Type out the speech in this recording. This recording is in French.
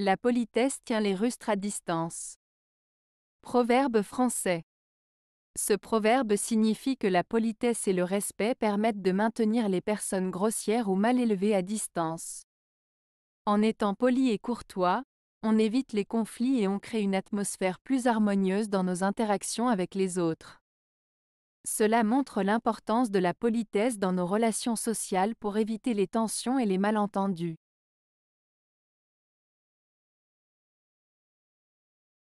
La politesse tient les rustres à distance. Proverbe français. Ce proverbe signifie que la politesse et le respect permettent de maintenir les personnes grossières ou mal élevées à distance. En étant poli et courtois, on évite les conflits et on crée une atmosphère plus harmonieuse dans nos interactions avec les autres. Cela montre l'importance de la politesse dans nos relations sociales pour éviter les tensions et les malentendus.